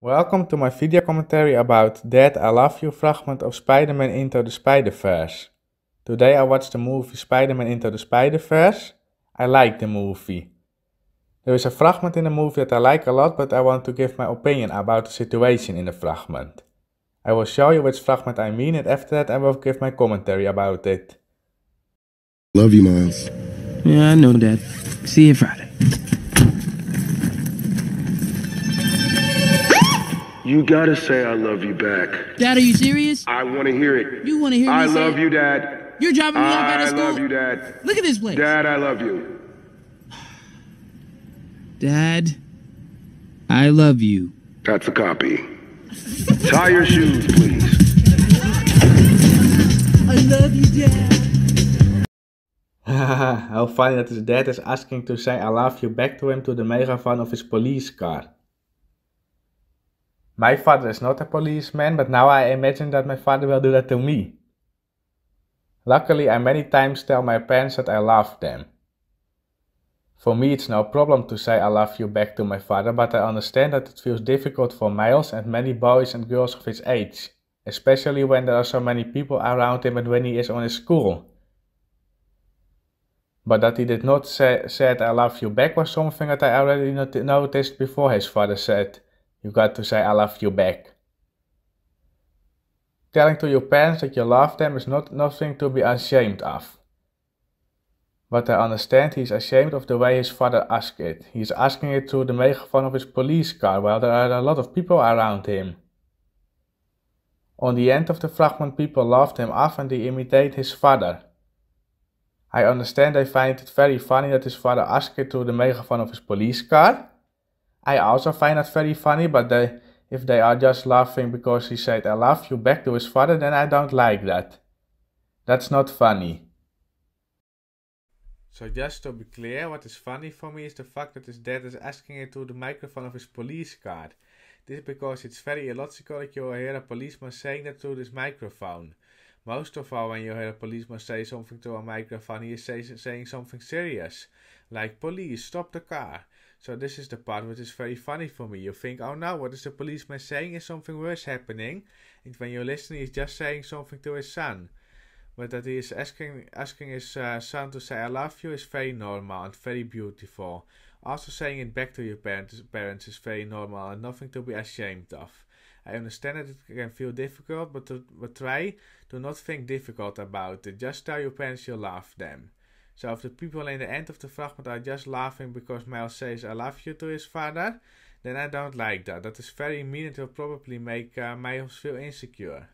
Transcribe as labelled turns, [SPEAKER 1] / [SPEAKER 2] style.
[SPEAKER 1] Welcome to my video commentary about that I Love You fragment of Spider-Man Into the Spider-Verse. Today I watched the movie Spider-Man Into the Spider-Verse. I like the movie. There is a fragment in the movie that I like a lot but I want to give my opinion about the situation in the fragment. I will show you which fragment I mean and after that I will give my commentary about it. Love you, Miles. Yeah, I know that. See you Friday. You gotta say I love you back. Dad, are you serious? I wanna hear it. You wanna hear I me I love you, Dad. You're driving me off out of school. I love you, Dad. Look at this place. Dad, I love you. Dad, I love you. That's a copy. Tie your shoes, please. I love you, Dad. How funny that his dad is asking to say I love you back to him to the megaphone of his police car my father is not a policeman, but now I imagine that my father will do that to me. Luckily, I many times tell my parents that I love them. For me, it's no problem to say I love you back to my father, but I understand that it feels difficult for males and many boys and girls of his age, especially when there are so many people around him and when he is on his school. But that he did not say said I love you back was something that I already not noticed before his father said you have got to say I love you back. Telling to your parents that you love them is not nothing to be ashamed of. But I understand he is ashamed of the way his father asked it. He is asking it through the megaphone of his police car while there are a lot of people around him. On the end of the fragment people laughed him off and they imitate his father. I understand they find it very funny that his father asked it through the megaphone of his police car. I also find that very funny, but they, if they are just laughing because he said I love you back to his father, then I don't like that. That's not funny. So just to be clear, what is funny for me is the fact that his dad is asking it to the microphone of his police car. This is because it's very illogical that you will hear a policeman saying that through this microphone most of all when you hear a policeman say something to a microphone, he is say, saying something serious, like police, stop the car. So this is the part which is very funny for me. You think, oh no, what is the policeman saying? Is something worse happening? And when you are listening, he's just saying something to his son. But that he is asking asking his uh, son to say I love you is very normal and very beautiful. Also saying it back to your parents parents is very normal and nothing to be ashamed of. I understand that it can feel difficult, but, to, but try to not think difficult about it. Just tell your parents you love them. So if the people in the end of the fragment are just laughing because Miles says I love you to his father, then I don't like that. That is very mean and will probably make uh, Miles feel insecure.